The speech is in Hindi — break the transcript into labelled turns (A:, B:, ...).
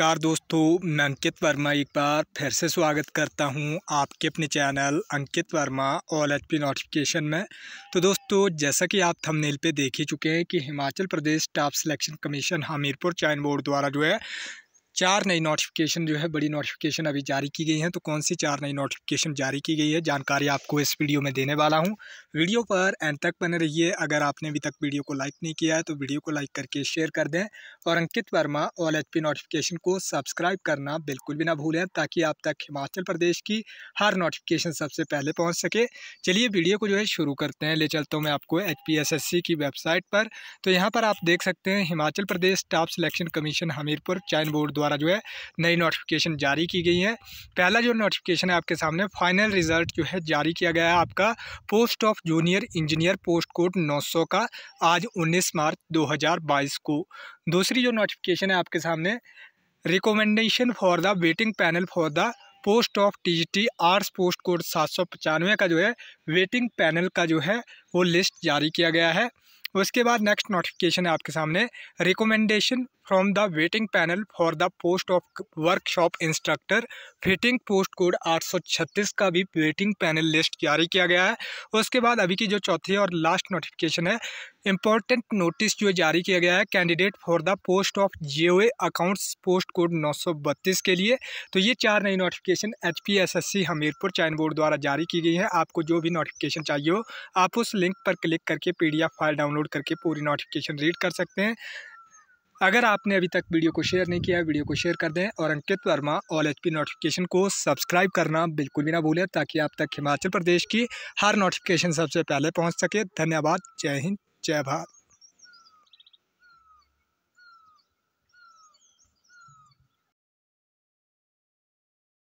A: नमस्कार दोस्तों मैं अंकित वर्मा एक बार फिर से स्वागत करता हूं आपके अपने channel Ankit Verma all H P notification में तो दोस्तों जैसा कि आप थंबनेल पे देख ही चुके हैं कि Himachal Pradesh staff selection commission Hamirpur चयन बोर्ड द्वारा जो है चार नई नोटिफिकेशन जो है बड़ी नोटिफिकेशन अभी जारी की गई हैं तो कौन सी चार नई नोटिफिकेशन जारी की गई है जानकारी आपको इस वीडियो में देने वाला हूं वीडियो पर एंड तक बने रहिए अगर आपने अभी तक वीडियो को लाइक नहीं किया है तो वीडियो को लाइक करके शेयर कर दें और Ankit Verma all H notification को सब्सक्राइब करना बिल्कुल भी ना भूलें ताकि आप तक हिमाचल प्रदेश की हर नोटिफिकेशन सबसे पहले पहुँच सके चलिए वीडियो को जो है शुरू करते हैं ले चलता हूँ मैं आपको एच की वेबसाइट पर तो यहाँ पर आप देख सकते हैं Himachal Pradesh staff selection commission Hamirpur चयन बोर्ड द्वारा जो है नई नोटिफिकेशन जारी की गई है पहला जो नोटिफिकेशन है आपके सामने फाइनल रिजल्ट जो है जारी किया गया है आपका post of junior engineer post code 900 का आज 19 मार्च 2022 को दूसरी जो नोटिफिकेशन है आपके सामने recommendation for the waiting panel for the post of TGT arts post code सात का जो है वेटिंग पैनल का जो है वो लिस्ट जारी किया गया है उसके बाद नेक्स्ट नोटिफिकेशन है आपके सामने recommendation from the waiting panel for the post of workshop instructor fitting post code 836 का भी वेटिंग पैनल लिस्ट जारी किया गया है उसके बाद अभी की जो चौथी और लास्ट नोटिफिकेशन है इम्पोर्टेंट नोटिस जो जारी किया गया है candidate for the post of J accounts post code 932 के लिए तो ये चार नई notification H P S S C Hamirpur चयन बोर्ड द्वारा जारी की गई है आपको जो भी नोटिफिकेशन चाहिए हो आप उस लिंक पर क्लिक करके पी फाइल डाउनलोड डाउनलोड करके पूरी नोटिफिकेशन रीड कर सकते हैं अगर आपने अभी तक वीडियो को शेयर नहीं किया वीडियो को शेयर कर दें और Ankit Verma all H notification को सब्सक्राइब करना बिल्कुल भी ना भूलें ताकि आप तक हिमाचल प्रदेश की हर नोटिफिकेशन सबसे पहले पहुंच सके धन्यवाद जय हिंद जय भारत